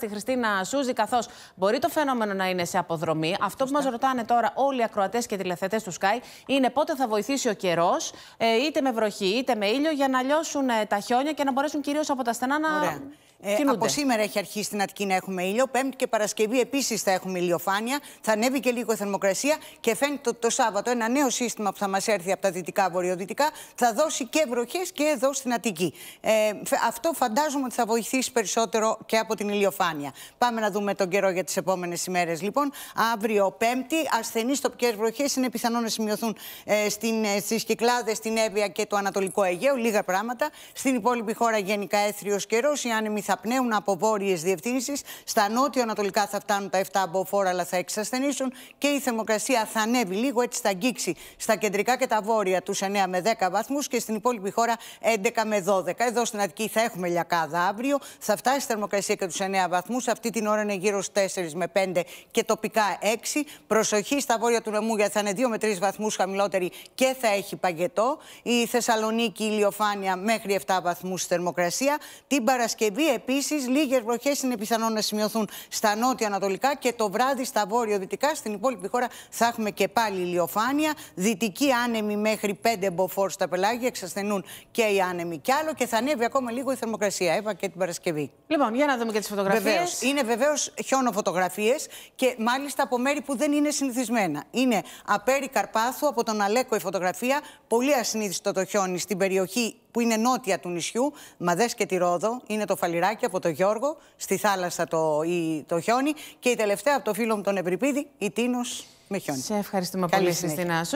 στη Χριστίνα Σούζη, καθώς μπορεί το φαινόμενο να είναι σε αποδρομή. Αυτό που μας ρωτάνε τώρα όλοι οι ακροατές και τηλεθετές του Sky είναι πότε θα βοηθήσει ο καιρός, ε, είτε με βροχή είτε με ήλιο, για να λιώσουν ε, τα χιόνια και να μπορέσουν κυρίως από τα στενά να. Ε, από σήμερα έχει αρχίσει στην Αττική να έχουμε ήλιο. Πέμπτη και Παρασκευή επίσης θα έχουμε ηλιοφάνεια. Θα ανέβει και λίγο η θερμοκρασία και φαίνεται ότι το Σάββατο ένα νέο σύστημα που θα μας έρθει από τα δυτικά-βορειοδυτικά θα δώσει και βροχές και εδώ στην Αττική. Ε, αυτό φαντάζομαι ότι θα βοηθήσει περισσότερο και από την ηλιοφάνεια. Πάμε να δούμε τον καιρό για τις επόμενες ημέρες λοιπόν. Αύριο Πέμπτη, ασθενείς τοπικές βροχές είναι πιθανό να σημειωθούν ε, ε στις Κυκλάδες, στην Εύβοια και το Ανατολικό Αιγαίο. Λίγα πράγματα. Στην υπόλοιπη χώρα γενικά έθριος καιρός. Οι άνεμοι θα πνέουν από βόρειες διευθύνσεις. Στα νότιο-ανατολικά θα φτάνουν τα 7 μποφόρ, αλλά θα εξασθενήσουν και η θερμοκρασία θα ανέβει λίγο, έτσι θα αγγίξει στα κεντρικά και τα βόρεια τους 9 με 10 βαθμούς και στην υπόλοιπη χώρα 11 με 12. Εδώ στην Αττική θα έχουμε λιακάδα αύριο, θα φτάσει η θερμοκρασία και τους 9 βαθμούς. Αυτή την ώρα είναι γύρω στους 4 με 5 και τοπικά 6. Προσοχή στα βόρεια του νομού γιατί θα είναι 2 με 3 βαθμούς χαμηλότερη και θα έχει παγετό. Η Θεσσαλονίκη, ηλιοφάνεια μέχρι 7 βαθμούς θερμοκρασία. Την Παρασκευή Επίσης, λίγες βροχές είναι πιθανό να σημειωθούν στα νότια-ανατολικά και το βράδυ στα βόρειο-δυτικά. Στην υπόλοιπη χώρα θα έχουμε και πάλι ηλιοφάνεια. Δυτική άνεμη μέχρι 5 μποφόρ στα πελάγια. Εξασθενούν και οι άνεμοι κι άλλο και θα ανέβει ακόμα λίγο η θερμοκρασία. Έβα και την Παρασκευή. Λοιπόν, για να δούμε και τις φωτογραφίες. Είναι βεβαίως χιόνο φωτογραφίες και μάλιστα από μέρη που δεν είναι συνηθισμένα. Είναι απέρι Καρπάθου από τον Αλέκο η φωτογραφία. Πολύ ασυνήθιστο το χιόνι στην περιοχή που είναι νότια του νησιού, Μαδές και τη Ρόδο, είναι το φαλιράκι από το Γιώργο, στη θάλασσα το, η, το χιόνι και η τελευταία από το φίλο μου τον Ευρυπίδη, η Τίνος με χιόνι. Σε ευχαριστούμε Καλή πολύ Συστηνά